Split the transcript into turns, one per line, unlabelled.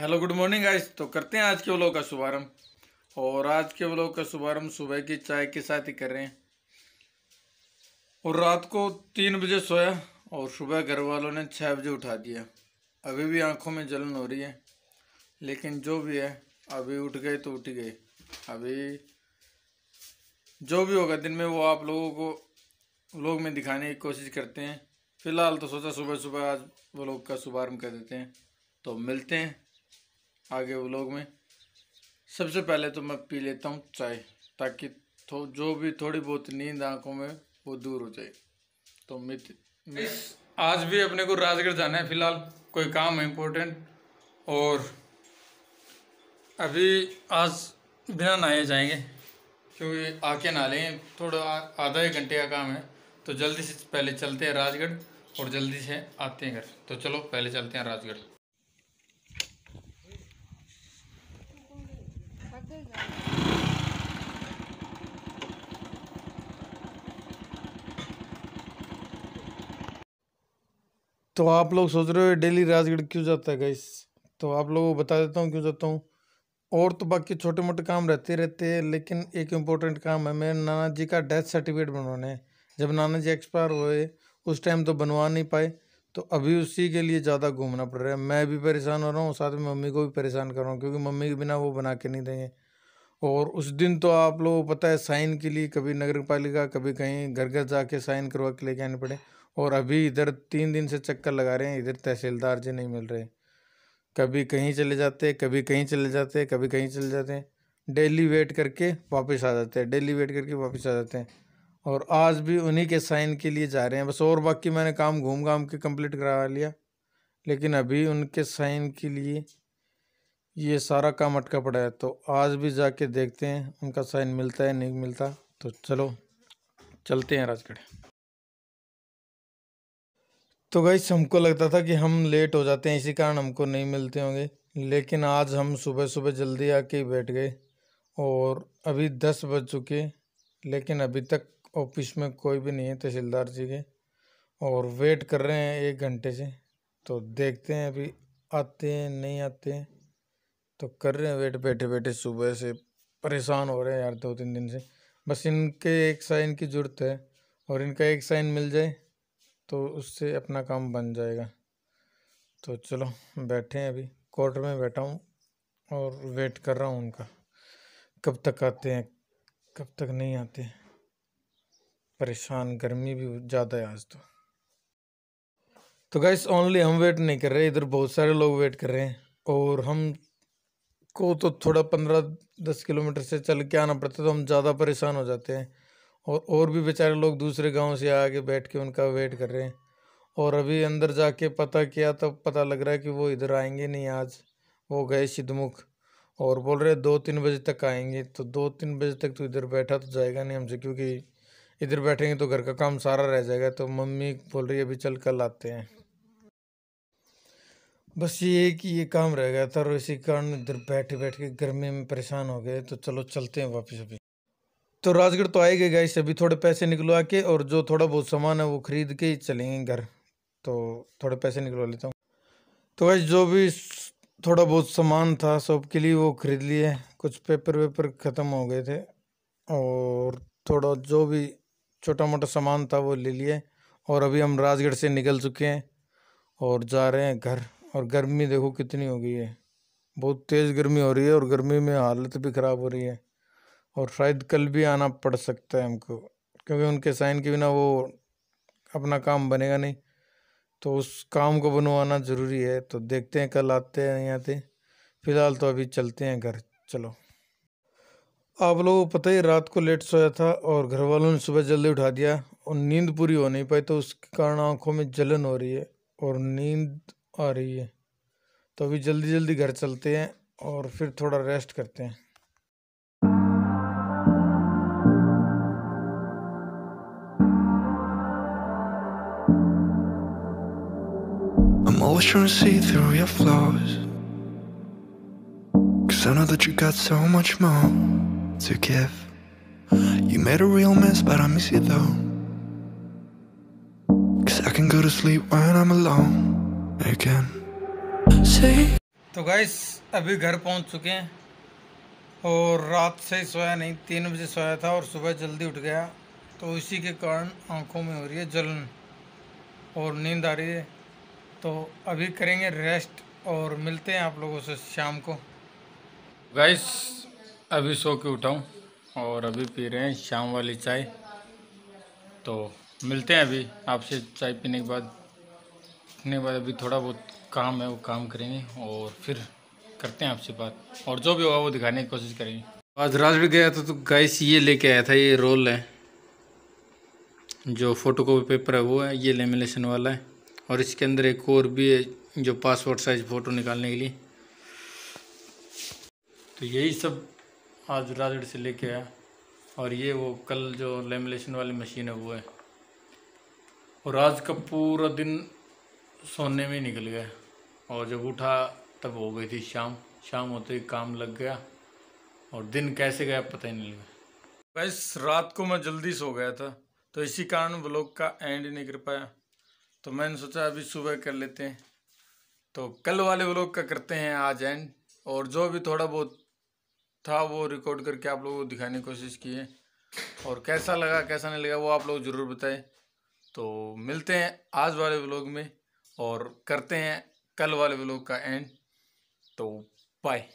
Hello good morning guys तो करते हैं आज के व्लॉग का शुभारंभ और आज के व्लॉग का शुभारंभ सुबह की चाय के साथ ही कर रहे हैं और रात को तीन बजे सोया और सुबह घर वालों ने छः बजे उठा दिया अभी भी आंखों में जलन हो रही है लेकिन जो भी है अभी उठ गए तो उठ गए अभी जो भी होगा दिन में वो आप लोगों को लोग में दिखाने की कोशिश करते हैं फ़िलहाल तो सोचा सुबह सुबह आज व्लॉग का शुभारम्भ कर देते हैं तो मिलते हैं आगे व्लॉग में सबसे पहले तो मैं पी लेता हूँ चाय ताकि थो, जो भी थोड़ी बहुत नींद आंखों में वो दूर हो जाए तो मित आज भी अपने को राजगढ़ जाना है फिलहाल कोई काम है इम्पोर्टेंट और अभी आज बिना नहाए जाएंगे क्योंकि आके नहा लेंगे थोड़ा आधा एक घंटे का काम है तो जल्दी से पहले चलते हैं राजगढ़ और जल्दी से आते हैं घर तो चलो पहले चलते हैं राजगढ़ तो आप लोग सोच रहे हो डेली राजगढ़ क्यों जाता है गाइस तो आप लोगों को बता देता हूँ क्यों जाता हूँ और तो बाकी छोटे मोटे काम रहते रहते हैं लेकिन एक इम्पोर्टेंट काम है मेरे नाना जी का डेथ सर्टिफिकेट बनवाने जब नाना जी एक्सपायर हुए उस टाइम तो बनवा नहीं पाए तो अभी उसी के लिए ज़्यादा घूमना पड़ रहा है मैं भी परेशान हो रहा हूँ साथ में मम्मी को भी परेशान कर रहा हूँ क्योंकि मम्मी के बिना वो बना के नहीं देंगे और उस दिन तो आप लोगों को पता है साइन के लिए कभी नगर पालिका कभी कहीं घर घर जाके साइन करवा के लेके आने पड़े और अभी इधर तीन दिन से चक्कर लगा रहे हैं इधर तहसीलदार जी नहीं मिल रहे कभी कहीं चले जाते कभी कहीं चले जाते कभी कहीं चले जाते हैं डेली वेट करके वापस आ जाते हैं डेली वेट करके वापस आ जाते हैं और आज भी उन्हीं के साइन के लिए जा रहे हैं बस और बाकी मैंने काम घूम घाम के कंप्लीट करा लिया लेकिन अभी उनके साइन के लिए ये सारा काम अटका पड़ा है तो आज भी जाके देखते हैं उनका साइन मिलता है नहीं मिलता तो चलो चलते हैं राजगढ़ तो गई हमको लगता था कि हम लेट हो जाते हैं इसी कारण हमको नहीं मिलते होंगे लेकिन आज हम सुबह सुबह जल्दी आके बैठ गए और अभी दस बज चुके लेकिन अभी तक ऑफिस में कोई भी नहीं है तहसीलदार जी के और वेट कर रहे हैं एक घंटे से तो देखते हैं अभी आते हैं नहीं आते हैं तो कर रहे हैं वेट बैठे बैठे सुबह से परेशान हो रहे हैं यार दो तीन दिन से बस इनके एक साइन की ज़रूरत है और इनका एक साइन मिल जाए तो उससे अपना काम बन जाएगा तो चलो बैठे हैं अभी कोर्ट में बैठा हूँ और वेट कर रहा हूँ उनका कब तक आते हैं कब तक नहीं आते हैं परेशान गर्मी भी ज़्यादा है आज तो तो गैस ओनली हम वेट नहीं कर रहे इधर बहुत सारे लोग वेट कर रहे हैं और हम को तो थोड़ा पंद्रह दस किलोमीटर से चल के आना पड़ता है तो हम ज़्यादा परेशान हो जाते हैं और और भी बेचारे लोग दूसरे गांव से आके बैठ के उनका वेट कर रहे हैं और अभी अंदर जाके पता किया तब तो पता लग रहा है कि वो इधर आएंगे नहीं आज वो गए सिद्धमुख और बोल रहे दो तीन बजे तक आएंगे तो दो तीन बजे तक तो इधर बैठा तो जाएगा नहीं हमसे क्योंकि इधर बैठेंगे तो घर का काम सारा रह जाएगा तो मम्मी बोल रही है अभी चल कल आते हैं बस ये कि ये काम रह गया था और इसी कारण इधर बैठे बैठ के गर्मी में परेशान हो गए तो चलो चलते हैं वापस अभी तो राजगढ़ तो आए गए गाइस अभी थोड़े पैसे निकलवा के और जो थोड़ा बहुत सामान है वो खरीद के ही चलेंगे घर तो थोड़े पैसे निकलवा लेता हूँ तो गाइस जो भी थोड़ा बहुत सामान था सब के लिए वो खरीद लिए कुछ पेपर वेपर ख़त्म हो गए थे और थोड़ा जो भी छोटा मोटा सामान था वो ले लिए और अभी हम राजगढ़ से निकल चुके हैं और जा रहे हैं घर और गर्मी देखो कितनी हो गई है बहुत तेज़ गर्मी हो रही है और गर्मी में हालत भी ख़राब हो रही है और शायद कल भी आना पड़ सकता है हमको क्योंकि उनके साइन के बिना वो अपना काम बनेगा नहीं तो उस काम को बनवाना ज़रूरी है तो देखते हैं कल आते हैं नहीं आते फ़िलहाल तो अभी चलते हैं घर चलो आप लोगों को पता ही रात को लेट सोया था और घर वालों ने सुबह जल्दी उठा दिया और नींद पूरी हो नहीं पाई तो उसके कारण आंखों में जलन हो रही है और नींद आ रही है तो अभी जल्दी जल्दी घर चलते हैं और फिर थोड़ा रेस्ट करते हैं trying to see through your flaws. Cause I know that you got so much more. to give. You made a real mess, but I miss you though. Cause I can go to sleep when I'm alone again. See? तो guys अभी घर पहुंच चुके हैं और रात से ही सोया नहीं तीन बजे सोया था और सुबह जल्दी उठ गया तो इसी के कारण आंखों में हो रही है जलन और नींद आ रही है तो अभी करेंगे रेस्ट और मिलते हैं आप लोगों से शाम को गाइस अभी सो के उठाऊँ और अभी पी रहे हैं शाम वाली चाय तो मिलते हैं अभी आपसे चाय पीने के बाद पीने के बाद अभी थोड़ा बहुत काम है वो काम करेंगे और फिर करते हैं आपसे बात और जो भी होगा वो दिखाने की कोशिश करेंगे आज राज भी गया था तो गैस ये लेके आया था ये रोल है जो फोटो कॉपी पेपर है वो है ये लेमिनेशन वाला है और इसके अंदर एक और भी है जो पासपोर्ट साइज फ़ोटो निकालने के लिए तो यही सब आज राजड़ से लेके आया और ये वो कल जो लेमिनेशन वाली मशीन है वो है और आज का पूरा दिन सोने में निकल गया और जब उठा तब हो गई थी शाम शाम होते ही काम लग गया और दिन कैसे गया पता ही नहीं लगा बस रात को मैं जल्दी सो गया था तो इसी कारण ब्लॉग का एंड नहीं कर पाया तो मैंने सोचा अभी सुबह कर लेते हैं तो कल वाले ब्लॉग का करते हैं आज एंड और जो भी थोड़ा बहुत था वो रिकॉर्ड करके आप लोगों को दिखाने की कोशिश किए और कैसा लगा कैसा नहीं लगा वो आप लोग ज़रूर बताएं तो मिलते हैं आज वाले व्लॉग में और करते हैं कल वाले व्लॉग का एंड तो बाय